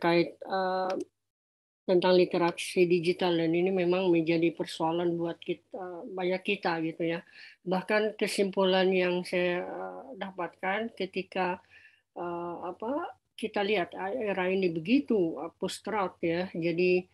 terkait uh, tentang literasi digital dan ini memang menjadi persoalan buat kita eh, banyak kita gitu ya bahkan kesimpulan yang saya eh, dapatkan ketika uh, apa kita lihat era ini begitu post truth ya jadi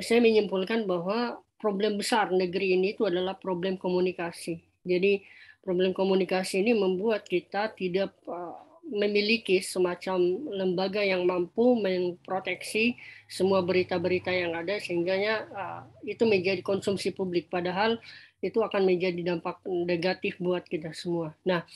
saya menyimpulkan bahwa problem besar negeri ini itu adalah problem komunikasi jadi problem komunikasi ini membuat kita tidak uh, memiliki semacam lembaga yang mampu memproteksi semua berita-berita yang ada sehingga uh, ah, itu menjadi konsumsi publik padahal itu akan menjadi dampak negatif buat kita semua. Nah,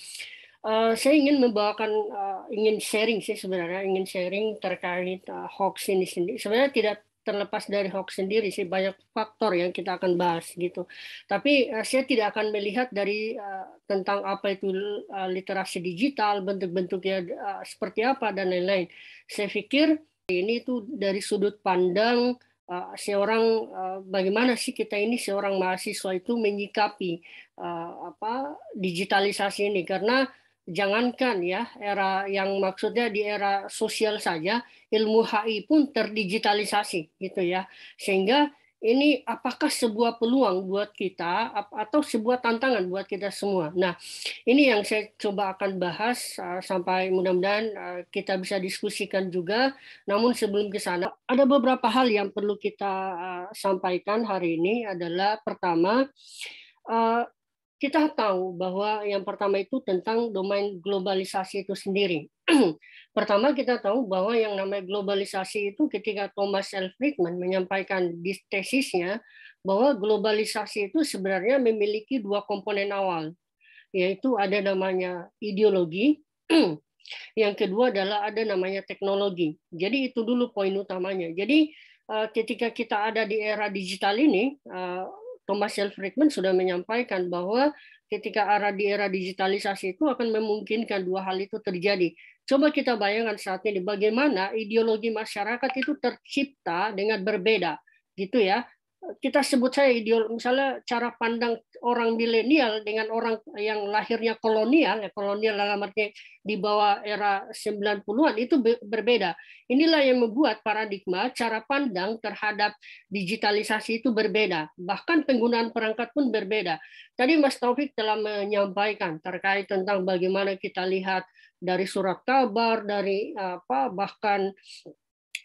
uh, saya ingin membawakan uh, ingin sharing sih sebenarnya ingin sharing terkait uh, hoax ini sendiri. Sebenarnya tidak terlepas dari hoax sendiri sih banyak faktor yang kita akan bahas gitu. Tapi uh, saya tidak akan melihat dari uh, tentang apa itu uh, literasi digital, bentuk-bentuknya uh, seperti apa dan lain-lain. Saya pikir ini itu dari sudut pandang uh, seorang uh, bagaimana sih kita ini seorang mahasiswa itu menyikapi uh, apa digitalisasi ini karena jangankan ya era yang maksudnya di era sosial saja ilmu HI pun terdigitalisasi gitu ya sehingga ini apakah sebuah peluang buat kita atau sebuah tantangan buat kita semua. Nah, ini yang saya coba akan bahas sampai mudah-mudahan kita bisa diskusikan juga. Namun sebelum ke sana, ada beberapa hal yang perlu kita sampaikan hari ini adalah pertama kita tahu bahwa yang pertama itu tentang domain globalisasi itu sendiri. pertama kita tahu bahwa yang namanya globalisasi itu ketika Thomas L. Friedman menyampaikan di tesisnya bahwa globalisasi itu sebenarnya memiliki dua komponen awal, yaitu ada namanya ideologi, yang kedua adalah ada namanya teknologi. Jadi itu dulu poin utamanya. Jadi eh, ketika kita ada di era digital ini, eh, Thomas L. Friedman sudah menyampaikan bahwa ketika era di era digitalisasi itu akan memungkinkan dua hal itu terjadi. Coba kita bayangkan saat ini bagaimana ideologi masyarakat itu tercipta dengan berbeda gitu ya kita sebut saya ideol misalnya cara pandang orang milenial dengan orang yang lahirnya kolonial ya kolonial dalam artinya di bawah era 90-an itu berbeda. Inilah yang membuat paradigma cara pandang terhadap digitalisasi itu berbeda. Bahkan penggunaan perangkat pun berbeda. Tadi Mas Taufik telah menyampaikan terkait tentang bagaimana kita lihat dari surat kabar dari apa bahkan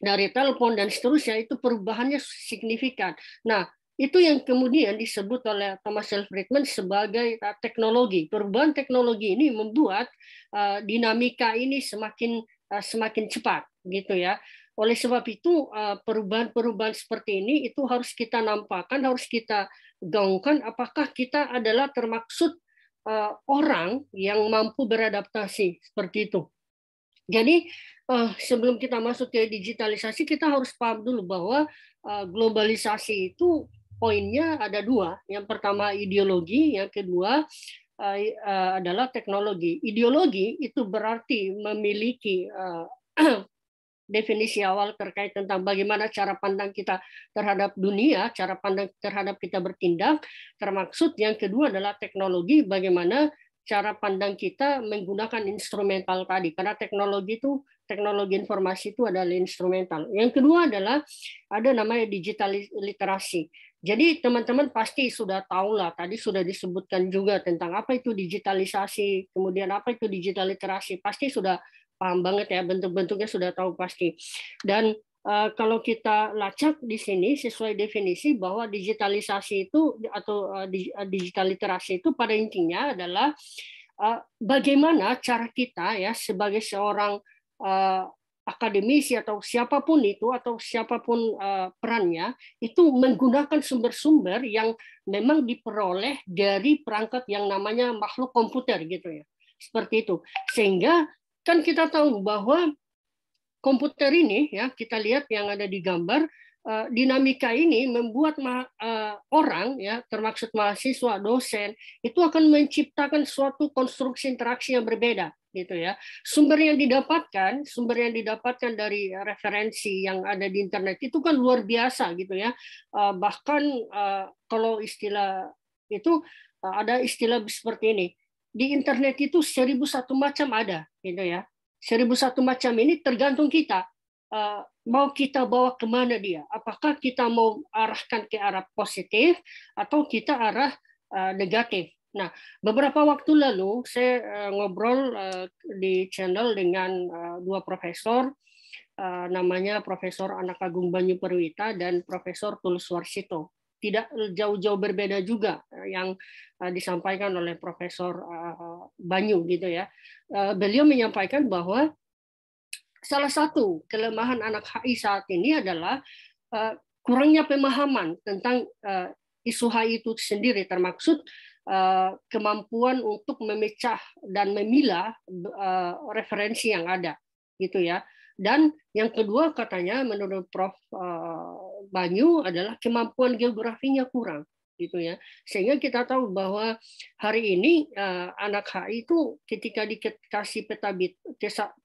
dari telepon dan seterusnya itu perubahannya signifikan. Nah, itu yang kemudian disebut oleh Thomas L. Friedman sebagai uh, teknologi. Perubahan teknologi ini membuat uh, dinamika ini semakin uh, semakin cepat gitu ya. Oleh sebab itu perubahan-perubahan seperti ini itu harus kita nampakkan, harus kita gaungkan apakah kita adalah termaksud orang yang mampu beradaptasi seperti itu. Jadi uh, sebelum kita masuk ke digitalisasi kita harus paham dulu bahwa uh, globalisasi itu poinnya ada dua. Yang pertama ideologi, yang kedua uh, uh, adalah teknologi. Ideologi itu berarti memiliki uh, definisi awal terkait tentang bagaimana cara pandang kita terhadap dunia, cara pandang terhadap kita bertindak, termaksud yang kedua adalah teknologi, bagaimana cara pandang kita menggunakan instrumental tadi. Karena teknologi itu teknologi informasi itu adalah instrumental. Yang kedua adalah ada namanya digital literasi. Jadi teman-teman pasti sudah tahu lah, tadi sudah disebutkan juga tentang apa itu digitalisasi, kemudian apa itu digital literasi, pasti sudah paham banget ya, bentuk-bentuknya sudah tahu pasti. Dan Uh, kalau kita lacak di sini sesuai definisi bahwa digitalisasi itu atau uh, eh, eh, digital literasi itu pada intinya adalah uh, bagaimana cara kita ya sebagai seorang Eh, akademisi atau siapapun itu atau siapapun eh, perannya itu menggunakan sumber-sumber yang memang diperoleh dari perangkat yang namanya makhluk komputer gitu ya seperti itu sehingga kan kita tahu bahwa komputer ini ya kita lihat yang ada di gambar eh, dinamika ini membuat orang ya termaksud mahasiswa dosen itu akan menciptakan suatu konstruksi interaksi yang berbeda gitu ya. Sumber yang didapatkan, sumber yang didapatkan dari referensi yang ada di internet itu kan luar biasa gitu ya. Eh, bahkan eh, kalau istilah itu eh, ada istilah seperti ini. Di internet itu seribu satu macam ada gitu ya. Seribu satu macam ini tergantung kita. Mau kita bawa kemana dia? Apakah kita mau arahkan ke arah positif atau kita arah negatif Nah, beberapa waktu lalu saya uh, ngobrol uh, di channel dengan uh, dua profesor, uh, namanya Profesor Anak Agung Banyu Perwita dan Profesor Tulus Warsito. Tidak jauh-jauh berbeda juga yang uh, disampaikan oleh Profesor uh, Banyu gitu ya. Uh, beliau menyampaikan bahwa salah satu kelemahan anak HI saat ini adalah uh, kurangnya pemahaman tentang uh, isu HI itu sendiri, termaksud Eh, kemampuan untuk memecah dan memilah eh, referensi yang ada gitu ya dan yang kedua katanya menurut Prof eh, Banyu adalah kemampuan geografinya kurang gitu ya sehingga kita tahu bahwa hari ini uh, anak HI itu ketika dikasih peta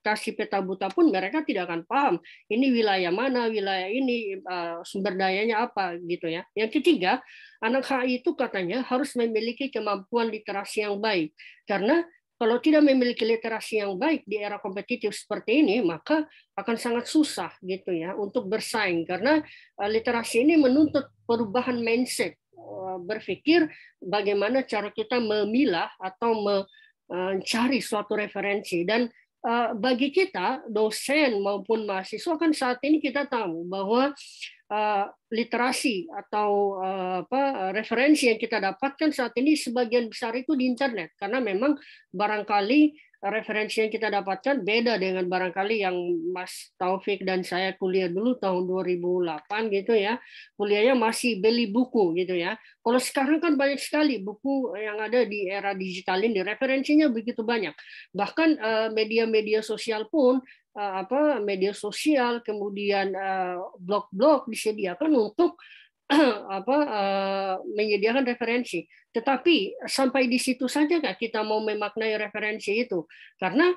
kasih peta buta pun mereka tidak akan paham ini wilayah mana wilayah ini uh, sumber dayanya apa gitu ya yang ketiga anak HI itu katanya harus memiliki kemampuan literasi yang baik karena kalau tidak memiliki literasi yang baik di era kompetitif seperti ini, maka akan sangat susah gitu ya untuk bersaing karena eh, literasi ini menuntut perubahan mindset Eh, berpikir bagaimana cara kita memilah atau mencari eh, suatu referensi dan eh, bagi kita dosen maupun mahasiswa kan saat ini kita tahu bahwa literasi atau apa referensi yang kita dapatkan saat ini sebagian besar itu di internet karena memang barangkali referensi yang kita dapatkan beda dengan barangkali yang Mas Taufik dan saya kuliah dulu tahun 2008 gitu ya. Kuliahnya masih beli buku gitu ya. Kalau sekarang kan banyak sekali buku yang ada di era digital ini referensinya begitu banyak. Bahkan eh, media-media sosial pun eh, apa media sosial kemudian eh, blog-blog disediakan untuk apa uh, menyediakan referensi. Tetapi sampai di situ saja nggak kita mau memaknai referensi itu, karena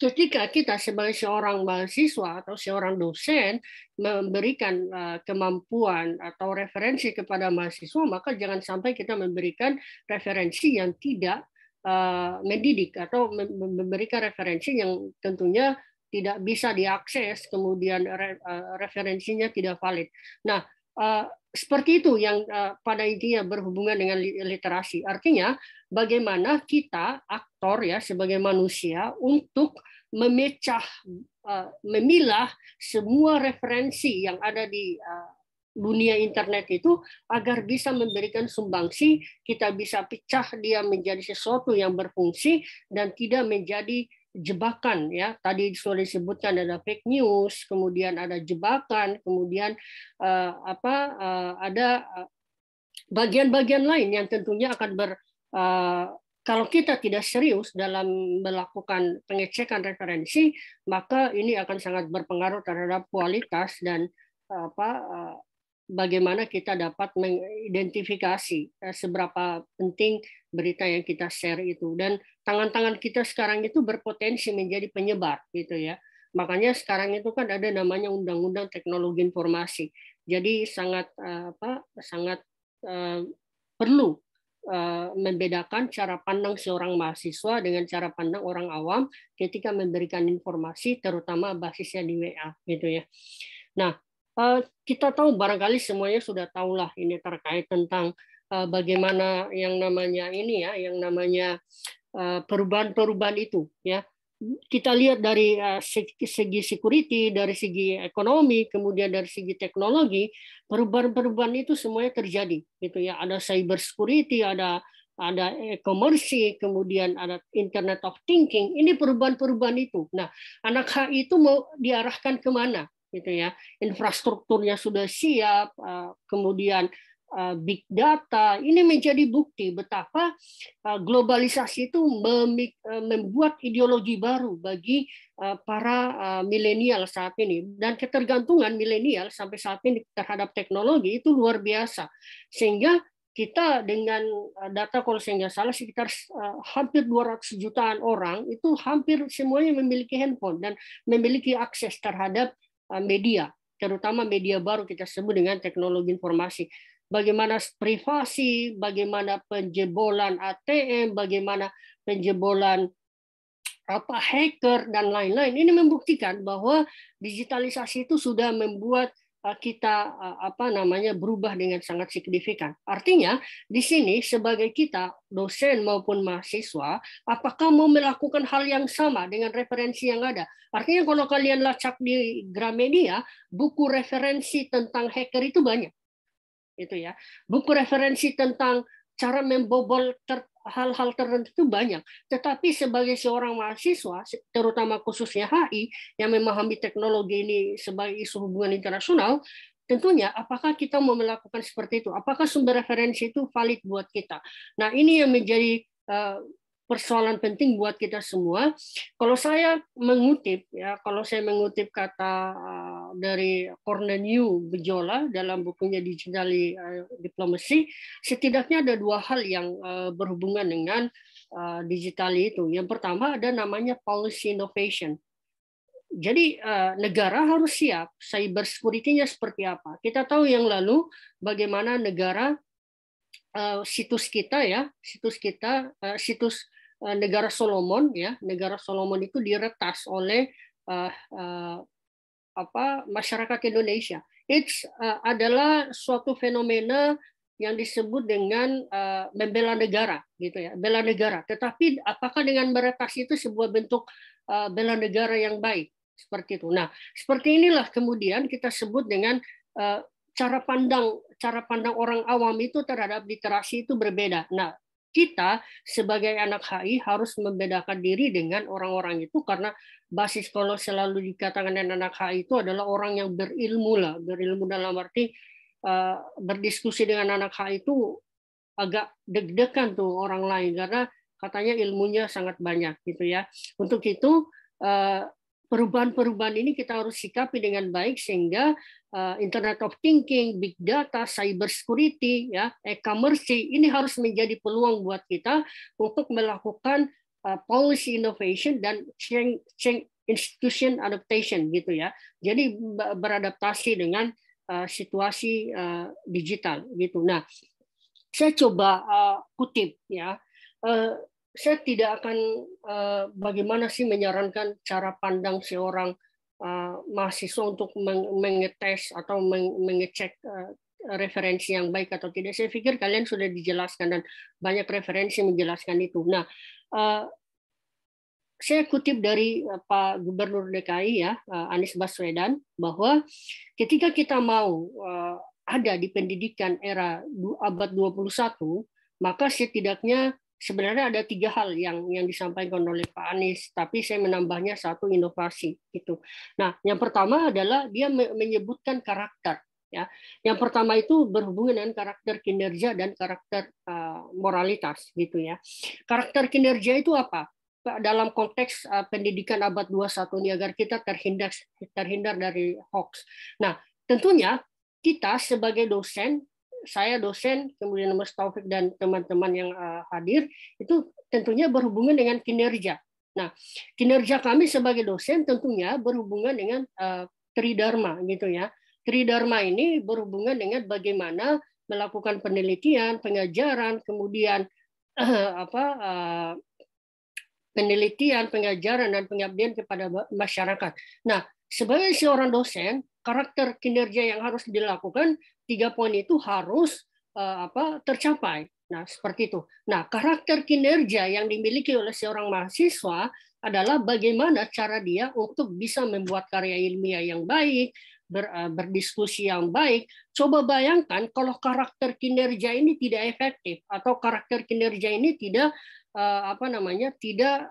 ketika kita sebagai seorang mahasiswa atau seorang dosen memberikan eh, kemampuan atau referensi kepada mahasiswa, maka jangan sampai kita memberikan referensi yang tidak eh, mendidik atau memberikan referensi yang tentunya tidak bisa diakses, kemudian referensinya tidak valid. Nah, seperti itu yang eh, pada intinya berhubungan dengan literasi. Artinya bagaimana kita aktor ya sebagai manusia untuk memecah eh, memilah semua referensi yang ada di eh, dunia internet itu agar bisa memberikan sumbangsi, kita bisa pecah dia menjadi sesuatu yang berfungsi dan tidak menjadi jebakan ya tadi sudah disebutkan ada fake news kemudian ada jebakan kemudian uh, apa uh, ada eh, bagian-bagian lain yang tentunya akan ber uh, kalau kita tidak serius dalam melakukan pengecekan referensi maka ini akan sangat berpengaruh terhadap kualitas dan apa bagaimana kita dapat mengidentifikasi eh, seberapa penting berita yang kita share itu dan tangan-tangan kita sekarang itu berpotensi menjadi penyebar gitu ya makanya sekarang itu kan ada namanya undang-undang teknologi informasi jadi sangat eh, apa sangat eh, perlu membedakan cara pandang seorang mahasiswa dengan cara pandang orang awam ketika memberikan informasi terutama basisnya di WA gitu ya. Nah, Eh, kita tahu barangkali semuanya sudah tahulah ini terkait tentang eh, bagaimana yang namanya ini ya, yang namanya eh, perubahan-perubahan itu ya. Kita lihat dari segi security, dari segi ekonomi, kemudian dari segi teknologi, perubahan-perubahan itu semuanya terjadi gitu ya. Ada cyber security, ada ada e-commerce, kemudian ada Internet of Thinking. Ini perubahan-perubahan itu. Nah, anak HI itu mau diarahkan kemana? gitu ya infrastrukturnya sudah siap eh, kemudian eh, big data ini menjadi bukti betapa eh, globalisasi itu membuat ideologi baru bagi para milenial saat ini dan ketergantungan milenial sampai saat ini terhadap teknologi itu luar biasa sehingga kita dengan data kalau saya nggak salah sekitar hampir 200 jutaan orang itu hampir semuanya memiliki handphone dan memiliki akses terhadap Eh, media, terutama media baru kita sebut dengan teknologi informasi. Bagaimana privasi, bagaimana penjebolan ATM, bagaimana penjebolan apa hacker dan lain-lain. Ini membuktikan bahwa digitalisasi itu sudah membuat Eh, kita eh, apa namanya berubah dengan sangat signifikan. Artinya di sini sebagai kita dosen maupun mahasiswa, apakah mau melakukan hal yang sama dengan referensi yang ada? Artinya kalau kalian lacak di Gramedia, buku referensi tentang hacker itu banyak. Itu ya. Buku referensi tentang cara membobol ter hal-hal tertentu itu banyak. Tetapi sebagai seorang mahasiswa, terutama khususnya HI, yang memahami teknologi ini sebagai isu hubungan internasional, tentunya apakah kita mau melakukan seperti itu? Apakah sumber referensi itu valid buat kita? Nah ini yang menjadi eh, persoalan penting buat kita semua. Kalau saya mengutip ya, kalau saya mengutip kata eh, dari Cornelius Bejola dalam bukunya Digital eh, Diplomacy, setidaknya ada dua hal yang eh, berhubungan dengan digital itu. Yang pertama ada namanya policy innovation. Jadi negara harus siap cyber security-nya seperti apa. Kita tahu yang lalu bagaimana negara situs kita ya, situs kita situs Eh, negara Solomon ya negara Solomon itu diretas oleh uh, uh, apa masyarakat Indonesia Itu uh, adalah suatu fenomena yang disebut dengan uh, membela negara gitu ya bela negara tetapi apakah dengan meretas itu sebuah bentuk uh, bela negara yang baik seperti itu nah seperti inilah kemudian kita sebut dengan uh, cara pandang cara pandang orang awam itu terhadap literasi itu berbeda. Nah, kita sebagai anak HI harus membedakan diri dengan orang-orang itu karena basis kalau selalu dikatakan dengan anak HI itu adalah orang yang berilmu lah berilmu dalam arti uh, berdiskusi dengan anak HI itu agak deg-degan tuh orang lain karena katanya ilmunya sangat banyak gitu ya untuk itu uh, perubahan-perubahan ini kita harus sikapi dengan baik sehingga eh, Internet of Thinking, Big Data, Cyber Security, ya, e-commerce ini harus menjadi peluang buat kita untuk melakukan eh, policy innovation dan change, institution adaptation gitu ya. Jadi beradaptasi dengan eh, situasi digital gitu. Nah, saya coba kutip ya saya tidak akan uh, bagaimana sih menyarankan cara pandang seorang uh, eh, mahasiswa untuk meng mengetes atau meng mengecek uh, referensi yang baik atau tidak. Saya pikir kalian sudah dijelaskan dan banyak referensi menjelaskan itu. Nah, uh, saya kutip dari Pak Gubernur DKI ya Anies Baswedan bahwa ketika kita mau ada di pendidikan era abad 21 maka setidaknya sebenarnya ada tiga hal yang yang disampaikan oleh Pak Anies, tapi saya menambahnya satu inovasi itu. Nah, yang pertama adalah dia menyebutkan karakter ya. Yang pertama itu berhubungan dengan karakter kinerja dan karakter uh, moralitas gitu ya. Karakter kinerja itu apa? dalam konteks eh, pendidikan abad 21 ini agar kita terhindar terhindar dari hoax. Nah, tentunya kita sebagai dosen saya dosen, kemudian Mas Taufik dan teman-teman yang eh, hadir, itu tentunya berhubungan dengan kinerja. Nah, kinerja kami sebagai dosen tentunya berhubungan dengan eh, tridharma gitu ya. Tridharma ini berhubungan dengan bagaimana melakukan penelitian, pengajaran, kemudian apa eh, penelitian, pengajaran dan pengabdian kepada masyarakat. Nah, sebagai seorang dosen, karakter kinerja yang harus dilakukan tiga poin itu harus eh, apa tercapai. Nah, seperti itu. Nah, karakter kinerja yang dimiliki oleh seorang mahasiswa adalah bagaimana cara dia untuk bisa membuat karya ilmiah yang baik, ber, eh, berdiskusi yang baik. Coba bayangkan kalau karakter kinerja ini tidak efektif atau karakter kinerja ini tidak eh, apa namanya? tidak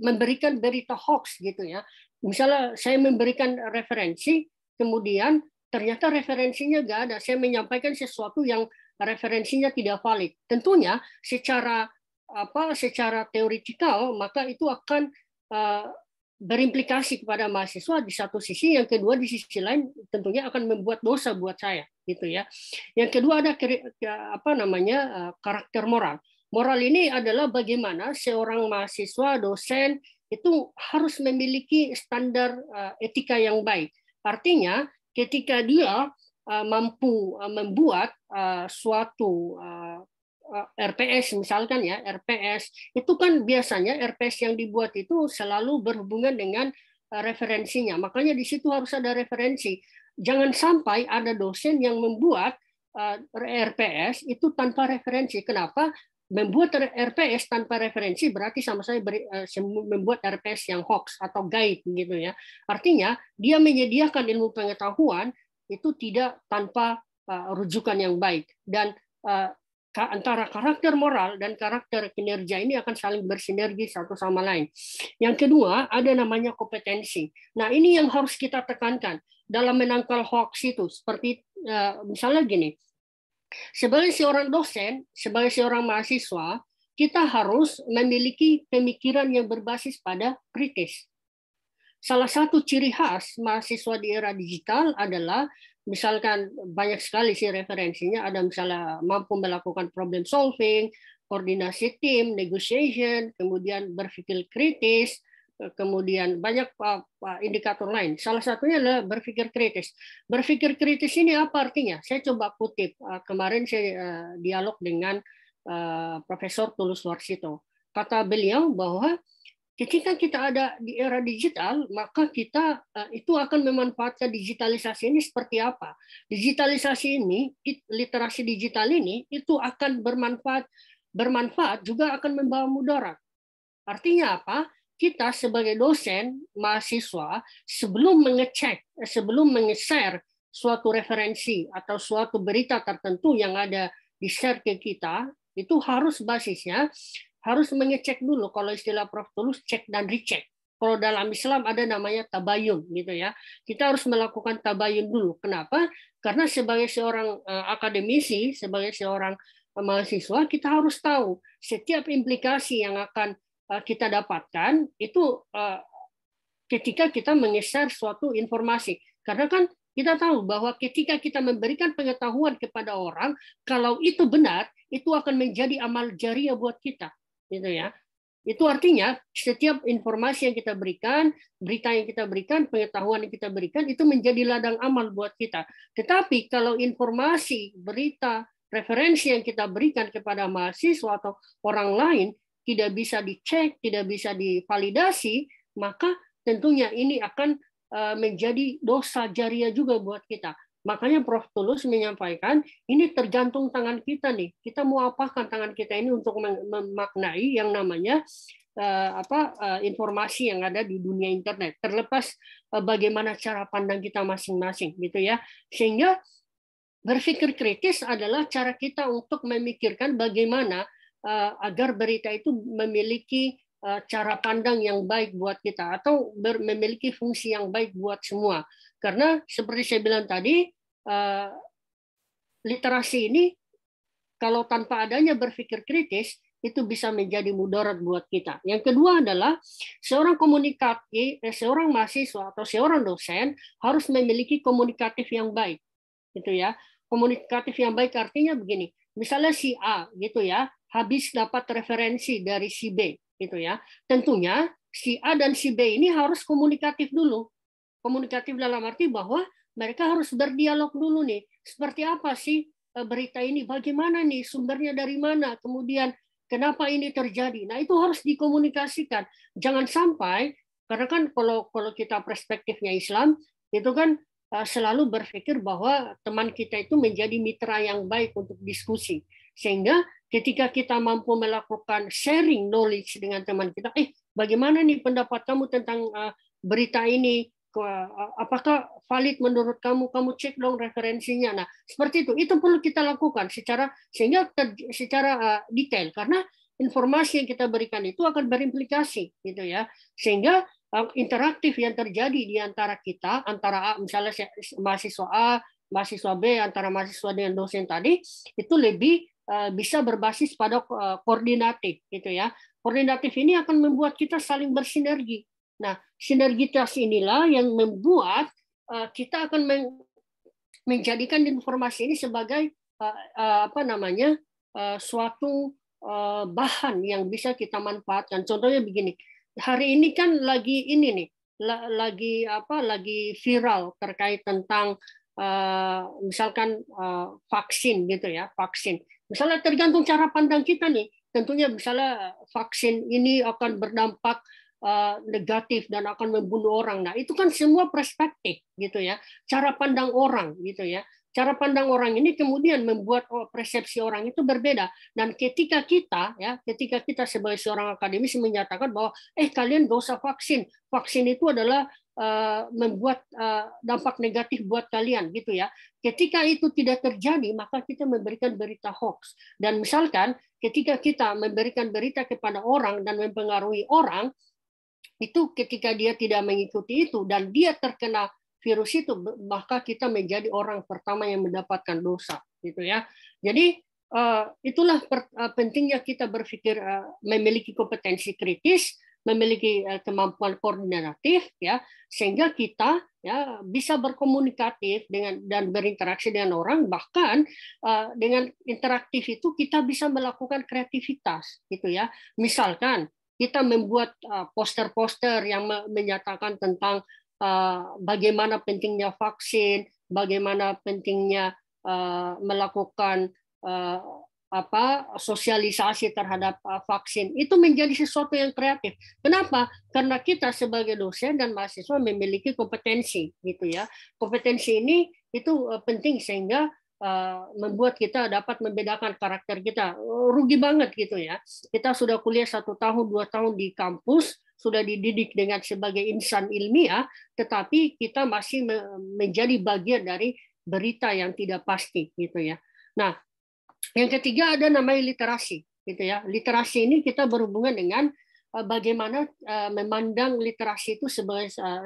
memberikan berita hoax gitu ya. Misalnya saya memberikan referensi kemudian ternyata referensinya nggak ada. Saya menyampaikan sesuatu yang referensinya tidak valid. Tentunya secara apa secara teoritikal maka itu akan uh, berimplikasi kepada mahasiswa di satu sisi, yang kedua di sisi lain tentunya akan membuat dosa buat saya, gitu ya. Yang kedua ada ya, apa namanya eh, karakter moral. Moral ini adalah bagaimana seorang mahasiswa, dosen itu harus memiliki standar eh, etika yang baik. Artinya ketika dia uh, mampu uh, membuat uh, suatu RPS misalkan ya RPS itu kan biasanya RPS yang dibuat itu selalu berhubungan dengan referensinya makanya di situ harus ada referensi jangan sampai ada dosen yang membuat RPS itu tanpa referensi kenapa membuat RPS tanpa referensi berarti sama saya beri, eh, membuat RPS yang hoax atau gaib gitu ya. Artinya dia menyediakan ilmu pengetahuan itu tidak tanpa eh, rujukan yang baik dan uh, antara karakter moral dan karakter kinerja ini akan saling bersinergi satu sama lain. Yang kedua, ada namanya kompetensi. Nah, ini yang harus kita tekankan dalam menangkal hoax itu. Seperti uh, misalnya gini, sebagai seorang dosen, sebagai seorang mahasiswa, kita harus memiliki pemikiran yang berbasis pada kritis. Salah satu ciri khas mahasiswa di era digital adalah misalkan banyak sekali sih referensinya ada misalnya mampu melakukan problem solving, koordinasi tim, negotiation, kemudian berpikir kritis, kemudian banyak eh, eh, indikator lain. Salah satunya adalah berpikir kritis. Berpikir kritis ini apa artinya? Saya coba kutip eh, kemarin saya dialog dengan Profesor Tulus Warsito. Kata beliau bahwa ketika kita ada di era digital, maka kita itu akan memanfaatkan digitalisasi ini seperti apa. Digitalisasi ini, literasi digital ini itu akan bermanfaat bermanfaat juga akan membawa mudarat. Artinya apa? kita sebagai dosen, mahasiswa, sebelum mengecek, sebelum mengeser suatu referensi atau suatu berita tertentu yang ada di-share ke kita, itu harus basisnya harus mengecek dulu kalau istilah Prof Tulus cek dan dicek. Kalau dalam Islam ada namanya tabayun gitu ya. Kita harus melakukan tabayun dulu. Kenapa? Karena sebagai seorang eh, akademisi, sebagai seorang eh, mahasiswa kita harus tahu setiap implikasi yang akan Eh, kita dapatkan itu eh, ketika kita mengeser suatu informasi. Karena kan kita tahu bahwa ketika kita memberikan pengetahuan kepada orang, kalau itu benar, itu akan menjadi amal jariah buat kita, gitu ya. Itu artinya setiap informasi yang kita berikan, berita yang kita berikan, pengetahuan yang kita berikan itu menjadi ladang amal buat kita. Tetapi kalau informasi, berita, referensi yang kita berikan kepada mahasiswa atau orang lain tidak bisa dicek, tidak bisa divalidasi, maka tentunya ini akan eh, menjadi dosa jariah juga buat kita. Makanya Prof. Tulus menyampaikan, ini tergantung tangan kita nih. Kita mau apakan tangan kita ini untuk memaknai yang namanya eh, apa eh, informasi yang ada di dunia internet terlepas bagaimana cara pandang kita masing-masing gitu ya sehingga berpikir kritis adalah cara kita untuk memikirkan bagaimana Eh, agar berita itu memiliki eh, cara pandang yang baik buat kita atau memiliki fungsi yang baik buat semua. Karena seperti saya bilang tadi, eh, literasi ini kalau tanpa adanya berpikir kritis itu bisa menjadi mudarat buat kita. Yang kedua adalah seorang komunikasi, eh, seorang mahasiswa atau seorang dosen harus memiliki komunikatif yang baik, gitu ya. Komunikatif yang baik artinya begini, misalnya si A, gitu ya, habis dapat referensi dari si B gitu ya. Tentunya si A dan si B ini harus komunikatif dulu. Komunikatif dalam arti bahwa mereka harus berdialog dulu nih. Seperti apa sih eh, berita ini? Bagaimana nih sumbernya dari mana? Kemudian kenapa ini terjadi? Nah, itu harus dikomunikasikan. Jangan sampai karena kan kalau kalau kita perspektifnya Islam itu kan eh, selalu berpikir bahwa teman kita itu menjadi mitra yang baik untuk diskusi. Sehingga ketika kita mampu melakukan sharing knowledge dengan teman kita, eh bagaimana nih pendapat kamu tentang uh, berita ini? Eh, apakah valid menurut kamu? Kamu cek dong referensinya. Nah, seperti itu. Itu perlu kita lakukan secara sehingga ter, secara uh, detail karena informasi yang kita berikan itu akan berimplikasi gitu ya. Sehingga interaktif yang terjadi di antara kita, antara misalnya mahasiswa A, mahasiswa B antara mahasiswa dengan dosen tadi itu lebih Eh, bisa berbasis pada eh, koordinatif gitu ya. Koordinatif ini akan membuat kita saling bersinergi. Nah, sinergitas inilah yang membuat eh, kita akan menjadikan informasi ini sebagai apa namanya? suatu bahan yang bisa kita manfaatkan. Contohnya begini, hari ini kan lagi ini nih, lagi apa? lagi viral terkait tentang misalkan vaksin gitu ya, vaksin Misalnya tergantung cara pandang kita nih, tentunya misalnya eh, vaksin ini akan berdampak eh, negatif dan akan membunuh orang. Nah, itu kan semua perspektif gitu ya. Cara pandang orang gitu ya. Cara pandang orang ini kemudian membuat oh, persepsi orang itu berbeda dan ketika kita ya, ketika kita sebagai seorang akademisi menyatakan bahwa eh kalian gak usah vaksin. Vaksin itu adalah Eh, membuat eh, dampak negatif buat kalian gitu ya. Ketika itu tidak terjadi, maka kita memberikan berita hoax. Dan misalkan ketika kita memberikan berita kepada orang dan mempengaruhi orang, itu ketika dia tidak mengikuti itu dan dia terkena virus itu, maka kita menjadi orang pertama yang mendapatkan dosa gitu ya. Jadi eh, itulah pentingnya kita berpikir memiliki kompetensi kritis memiliki eh, kemampuan koordinatif ya sehingga kita ya bisa berkomunikatif dengan dan berinteraksi dengan orang bahkan uh, dengan interaktif itu kita bisa melakukan kreativitas gitu ya misalkan kita membuat eh, poster-poster uh, yang menyatakan tentang uh, bagaimana pentingnya vaksin bagaimana pentingnya uh, melakukan apa sosialisasi terhadap eh, vaksin itu menjadi sesuatu yang kreatif. Kenapa? Karena kita sebagai dosen dan mahasiswa memiliki kompetensi gitu ya. Kompetensi ini itu eh, penting sehingga eh, membuat kita dapat membedakan karakter kita. Rugi banget gitu ya. Kita sudah kuliah satu tahun, dua tahun di kampus, sudah dididik dengan sebagai insan ilmiah, tetapi kita masih menjadi bagian dari berita yang tidak pasti gitu ya. Nah, yang ketiga ada namanya literasi, gitu ya. Literasi ini kita berhubungan dengan eh, bagaimana eh, memandang literasi itu sebagai eh,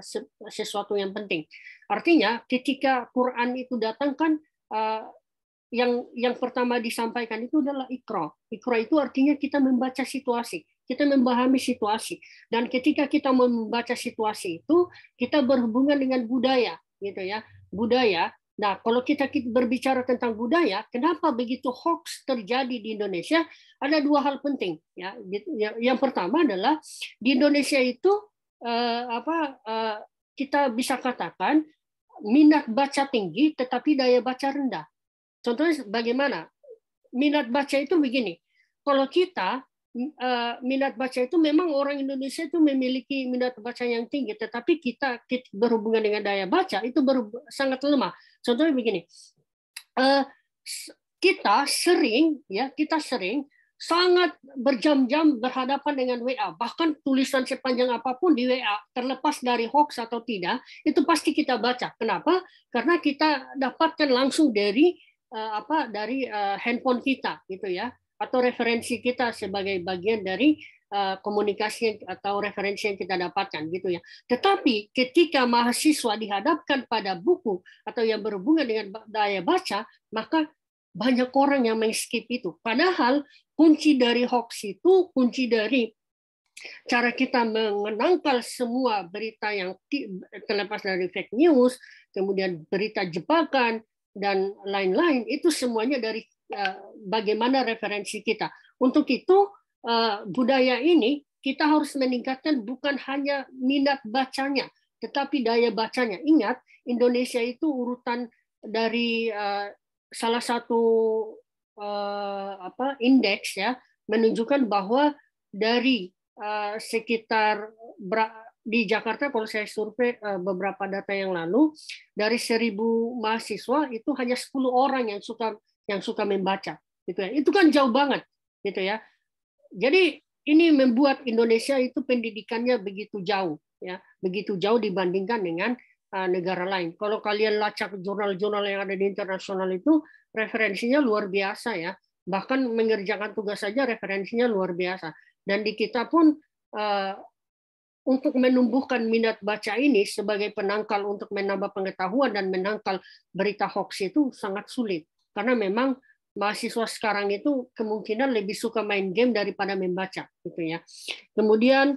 sesuatu yang penting. Artinya ketika Quran itu datang kan yang yang pertama disampaikan itu adalah ikra. Ikra itu artinya kita membaca situasi, kita memahami situasi. Dan ketika kita membaca situasi itu, kita berhubungan dengan budaya, gitu ya. Budaya Nah, kalau kita berbicara tentang budaya, kenapa begitu hoax terjadi di Indonesia? Ada dua hal penting. Ya, gitu, ya. yang pertama adalah di Indonesia itu eh, apa eh, kita bisa katakan minat baca tinggi, tetapi daya baca rendah. Contohnya bagaimana? Minat baca itu begini. Kalau kita eh, minat baca itu memang orang Indonesia itu memiliki minat baca yang tinggi, tetapi kita, berhubungan dengan daya baca itu sangat lemah Contohnya begini, eh, kita sering ya kita sering sangat berjam-jam berhadapan dengan WA. Bahkan tulisan sepanjang apapun di WA, terlepas dari hoax atau tidak, itu pasti kita baca. Kenapa? Karena kita dapatkan langsung dari eh, apa dari eh, handphone kita, gitu ya, atau referensi kita sebagai bagian dari Eh, komunikasi atau referensi yang kita dapatkan gitu ya. Tetapi ketika mahasiswa dihadapkan pada buku atau yang berhubungan dengan daya baca, maka banyak orang yang mengskip itu. Padahal kunci dari hoax itu, kunci dari cara kita mengenangkal semua berita yang terlepas dari fake news, kemudian berita jebakan dan lain-lain itu semuanya dari eh, bagaimana referensi kita. Untuk itu Eh, budaya ini kita harus meningkatkan bukan hanya minat bacanya, tetapi daya bacanya. Ingat, Indonesia itu urutan dari uh, salah satu uh, apa indeks ya menunjukkan bahwa dari uh, sekitar di Jakarta kalau saya survei uh, beberapa data yang lalu dari seribu mahasiswa itu hanya 10 orang yang suka yang suka membaca gitu ya. Itu kan jauh banget gitu ya. Jadi ini membuat Indonesia itu pendidikannya begitu jauh ya, begitu jauh dibandingkan dengan uh, negara lain. Kalau kalian lacak jurnal-jurnal yang ada di internasional itu referensinya luar biasa ya. Bahkan mengerjakan tugas saja referensinya luar biasa. Dan di kita pun uh, untuk menumbuhkan minat baca ini sebagai penangkal untuk menambah pengetahuan dan menangkal berita hoax itu sangat sulit karena memang mahasiswa sekarang itu kemungkinan lebih suka main game daripada membaca gitu ya. Kemudian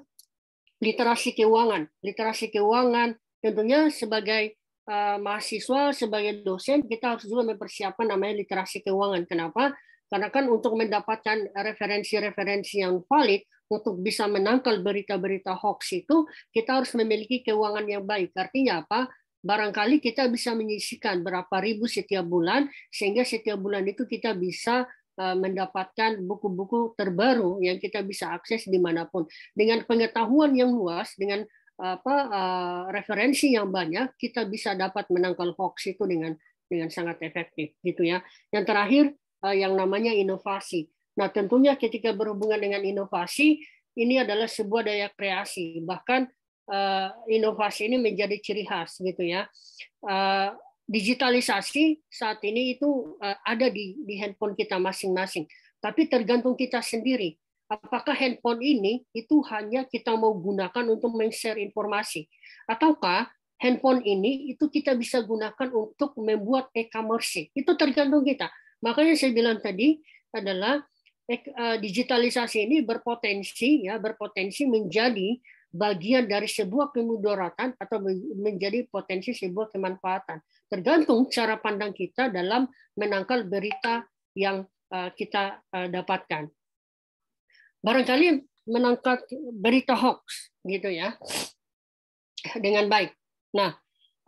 literasi keuangan, literasi keuangan tentunya sebagai uh, mahasiswa sebagai dosen kita harus juga mempersiapkan namanya literasi keuangan. Kenapa? Karena kan untuk mendapatkan referensi-referensi yang valid untuk bisa menangkal berita-berita hoax itu kita harus memiliki keuangan yang baik. Artinya apa? barangkali kita bisa menyisikan berapa ribu setiap bulan sehingga setiap bulan itu kita bisa eh, mendapatkan buku-buku terbaru yang kita bisa akses dimanapun dengan pengetahuan yang luas dengan apa eh, referensi yang banyak kita bisa dapat menangkal hoax itu dengan dengan sangat efektif gitu ya yang terakhir eh, yang namanya inovasi nah tentunya ketika berhubungan dengan inovasi ini adalah sebuah daya kreasi bahkan uh, inovasi ini menjadi ciri khas gitu ya. Uh, digitalisasi saat ini itu uh, ada di, di handphone kita masing-masing, tapi tergantung kita sendiri. Apakah handphone ini itu hanya kita mau gunakan untuk men-share informasi, ataukah handphone ini itu kita bisa gunakan untuk membuat e-commerce. Itu tergantung kita. Makanya saya bilang tadi adalah digitalisasi ini berpotensi ya berpotensi menjadi bagian dari sebuah kemudaratan atau menjadi potensi sebuah kemanfaatan. Tergantung cara pandang kita dalam menangkal berita yang eh, kita eh, dapatkan. Barangkali menangkap berita hoax gitu ya dengan baik. Nah,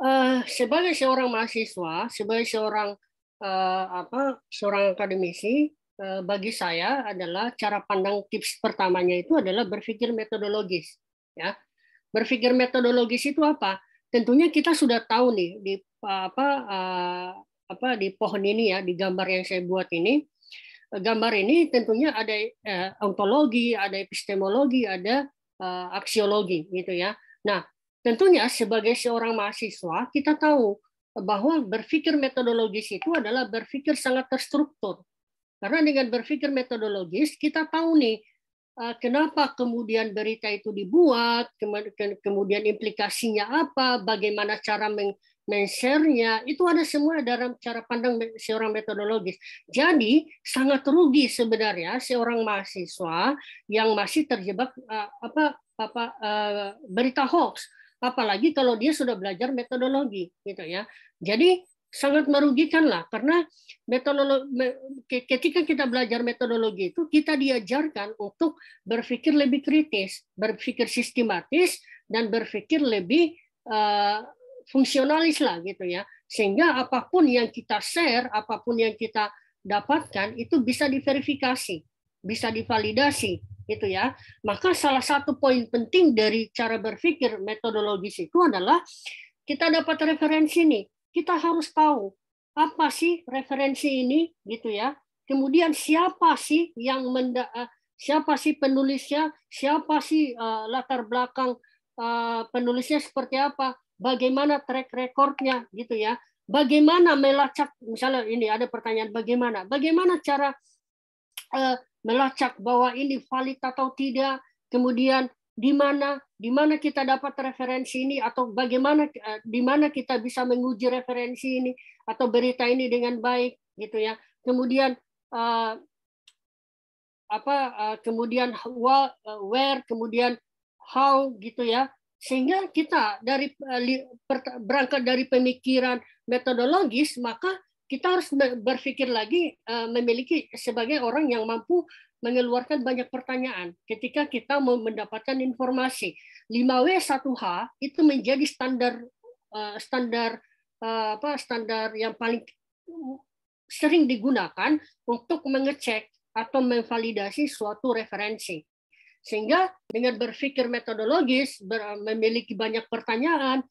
eh, sebagai seorang mahasiswa, sebagai seorang apa seorang akademisi, bagi saya adalah cara pandang tips pertamanya itu adalah berpikir metodologis ya berpikir metodologis itu apa tentunya kita sudah tahu nih di apa eh, apa di pohon ini ya di gambar yang saya buat ini gambar ini tentunya ada eh, ontologi ada epistemologi ada eh, aksiologi gitu ya nah tentunya sebagai seorang mahasiswa kita tahu bahwa berpikir metodologis itu adalah berpikir sangat terstruktur. Karena dengan berpikir metodologis, kita tahu nih Eh, kenapa kemudian berita itu dibuat, kemudian implikasinya apa, bagaimana cara meng mensernya, itu ada semua dalam cara pandang seorang metodologis. Jadi sangat rugi sebenarnya seorang mahasiswa yang masih terjebak eh, apa apa eh, berita hoax, apalagi kalau dia sudah belajar metodologi gitu ya. Jadi sangat merugikan lah karena metodologi ketika kita belajar metodologi itu kita diajarkan untuk berpikir lebih kritis, berpikir sistematis dan berpikir lebih uh, fungsionalis lah gitu ya. Sehingga apapun yang kita share, apapun yang kita dapatkan itu bisa diverifikasi, bisa divalidasi gitu ya. Maka salah satu poin penting dari cara berpikir metodologis itu adalah kita dapat referensi nih kita harus tahu apa sih referensi ini gitu ya. Kemudian siapa sih yang menda eh, siapa sih penulisnya, siapa sih eh, latar belakang eh, penulisnya seperti apa, bagaimana track recordnya gitu ya. Bagaimana melacak misalnya ini ada pertanyaan bagaimana? Bagaimana cara melacak bahwa ini valid atau tidak? Kemudian di mana di mana kita dapat referensi ini atau bagaimana eh, di mana kita bisa menguji referensi ini atau berita ini dengan baik gitu ya kemudian uh, apa uh, kemudian what, uh, where kemudian how gitu ya sehingga kita dari berangkat dari pemikiran metodologis maka kita harus berpikir lagi memiliki sebagai orang yang mampu mengeluarkan banyak pertanyaan ketika kita mendapatkan informasi. 5W1H itu menjadi standar eh, standar eh, apa standar yang paling sering digunakan untuk mengecek atau memvalidasi suatu referensi. Sehingga dengan berpikir metodologis, eh, memiliki banyak pertanyaan,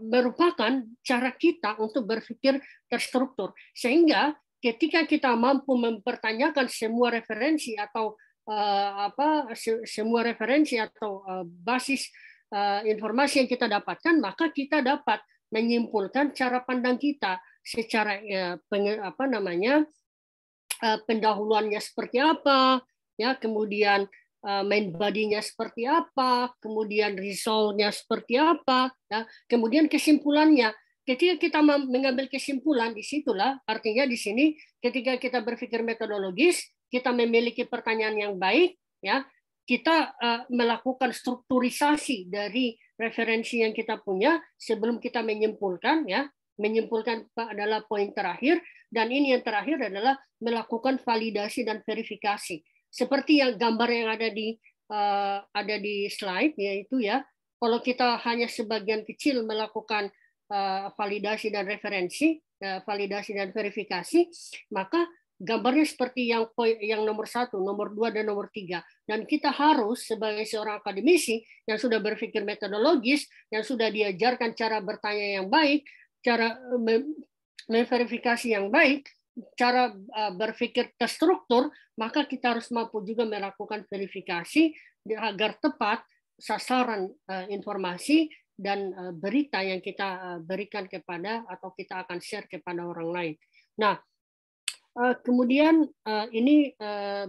merupakan cara kita untuk berpikir terstruktur. Sehingga ketika kita mampu mempertanyakan semua referensi atau uh, apa se semua referensi atau uh, basis uh, informasi yang kita dapatkan maka kita dapat menyimpulkan cara pandang kita secara uh, peng, apa namanya uh, pendahuluannya seperti apa ya kemudian uh, main bodynya seperti apa kemudian nya seperti apa ya kemudian kesimpulannya ketika kita mengambil kesimpulan disitulah artinya di sini ketika kita berpikir metodologis kita memiliki pertanyaan yang baik ya kita uh, melakukan strukturisasi dari referensi yang kita punya sebelum kita menyimpulkan ya menyimpulkan adalah poin terakhir dan ini yang terakhir adalah melakukan validasi dan verifikasi seperti yang gambar yang ada di uh, ada di slide yaitu ya kalau kita hanya sebagian kecil melakukan Eh, validasi dan referensi, eh, validasi dan verifikasi, maka gambarnya seperti yang yang nomor satu, nomor dua dan nomor tiga. Dan kita harus sebagai seorang akademisi yang sudah berpikir metodologis, yang sudah diajarkan cara bertanya yang baik, cara eh, memverifikasi yang baik, cara berpikir terstruktur, maka kita harus mampu juga melakukan verifikasi agar tepat sasaran informasi dan eh, berita yang kita eh, berikan kepada atau kita akan share kepada orang lain. Nah, eh, kemudian ini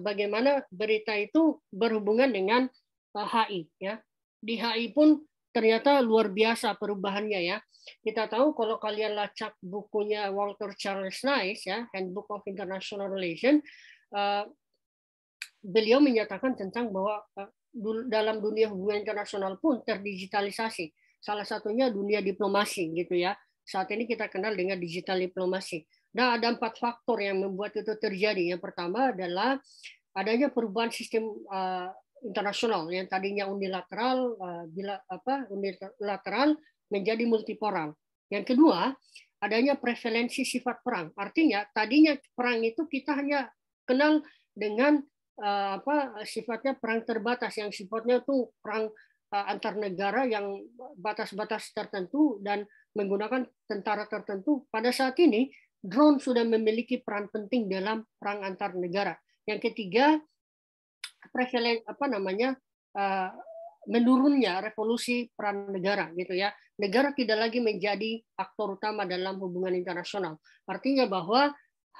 bagaimana berita itu berhubungan dengan HI ya. Di HI pun ternyata luar biasa perubahannya ya. Kita tahu kalau kalian lacak bukunya Walter Charles Nice ya, Handbook of International Relations, beliau menyatakan tentang bahwa dalam dunia hubungan internasional pun terdigitalisasi Salah satunya dunia diplomasi gitu ya. Saat ini kita kenal dengan digital diplomasi. Nah, ada empat faktor yang membuat itu terjadi. Yang pertama adalah adanya perubahan sistem uh, internasional yang tadinya unilateral uh, bila apa unilateral menjadi multiporal. Yang kedua, adanya prevalensi sifat perang. Artinya tadinya perang itu kita hanya kenal dengan uh, apa sifatnya perang terbatas yang sifatnya tuh perang Eh, antar negara yang batas-batas tertentu dan menggunakan tentara tertentu. Pada saat ini, drone sudah memiliki peran penting dalam perang antar negara. Yang ketiga, prevalen apa namanya eh, menurunnya revolusi peran negara gitu ya. Negara tidak lagi menjadi aktor utama dalam hubungan internasional. Artinya bahwa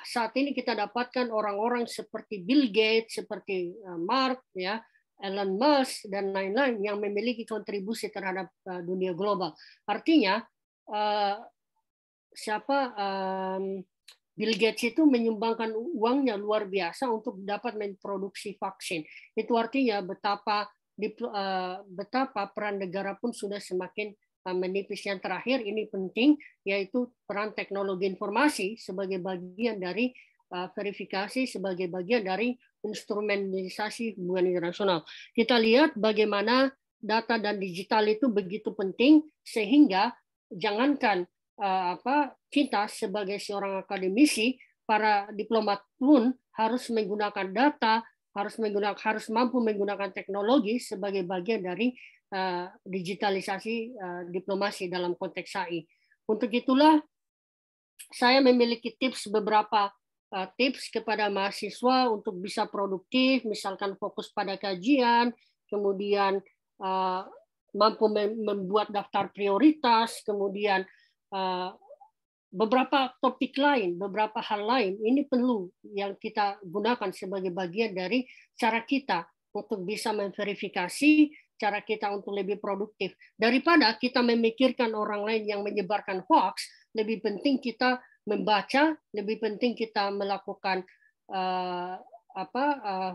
saat ini kita dapatkan orang-orang seperti Bill Gates, seperti eh, Mark ya, Elon Musk dan lain-lain yang memiliki kontribusi terhadap eh, dunia global. Artinya eh, siapa Bill Gates itu menyumbangkan uangnya luar biasa untuk dapat memproduksi vaksin. Itu artinya betapa eh, betapa peran negara pun sudah semakin menipis. Yang terakhir ini penting yaitu peran teknologi informasi sebagai bagian dari Eh, verifikasi sebagai bagian dari instrumentalisasi hubungan internasional. Kita lihat bagaimana data dan digital itu begitu penting sehingga jangankan eh, apa kita sebagai seorang akademisi, para diplomat pun harus menggunakan data, harus menggunakan harus mampu menggunakan teknologi sebagai bagian dari uh, digitalisasi uh, diplomasi dalam konteks AI. Untuk itulah saya memiliki tips beberapa Eh, tips kepada mahasiswa untuk bisa produktif, misalkan fokus pada kajian, kemudian eh, mampu membuat daftar prioritas, kemudian eh, beberapa topik lain, beberapa hal lain ini perlu yang kita gunakan sebagai bagian dari cara kita untuk bisa memverifikasi cara kita untuk lebih produktif. Daripada kita memikirkan orang lain yang menyebarkan hoax, lebih penting kita membaca, lebih penting kita melakukan uh, apa uh,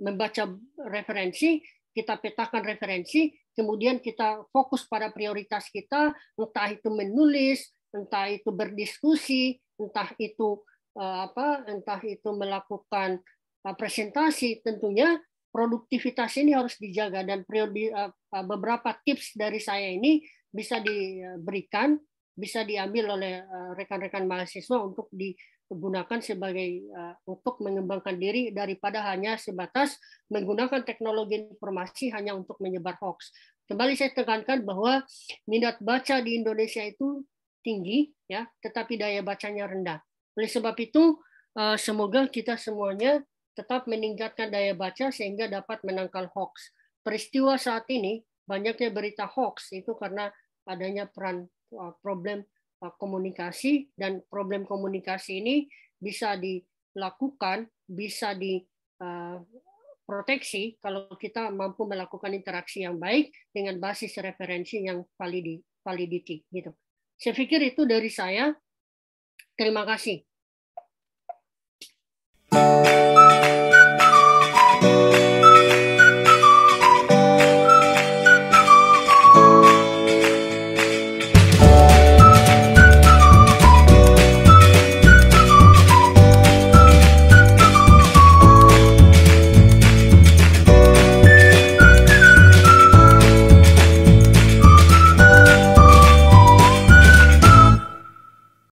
membaca referensi, kita petakan referensi, kemudian kita fokus pada prioritas kita, entah itu menulis, entah itu berdiskusi, entah itu uh, apa, entah itu melakukan uh, presentasi, tentunya produktivitas ini harus dijaga dan priori, beberapa tips dari saya ini bisa diberikan bisa diambil oleh eh, rekan-rekan mahasiswa untuk digunakan sebagai eh, untuk mengembangkan diri daripada hanya sebatas menggunakan teknologi informasi hanya untuk menyebar hoax. Kembali saya tekankan bahwa minat baca di Indonesia itu tinggi ya, tetapi daya bacanya rendah. Oleh sebab itu eh, semoga kita semuanya tetap meningkatkan daya baca sehingga dapat menangkal hoax. Peristiwa saat ini banyaknya berita hoax itu karena adanya peran Uh, problem uh, komunikasi dan problem komunikasi ini bisa dilakukan, bisa diproteksi uh, kalau kita mampu melakukan interaksi yang baik dengan basis referensi yang validi, validity gitu. Saya pikir itu dari saya. Terima kasih.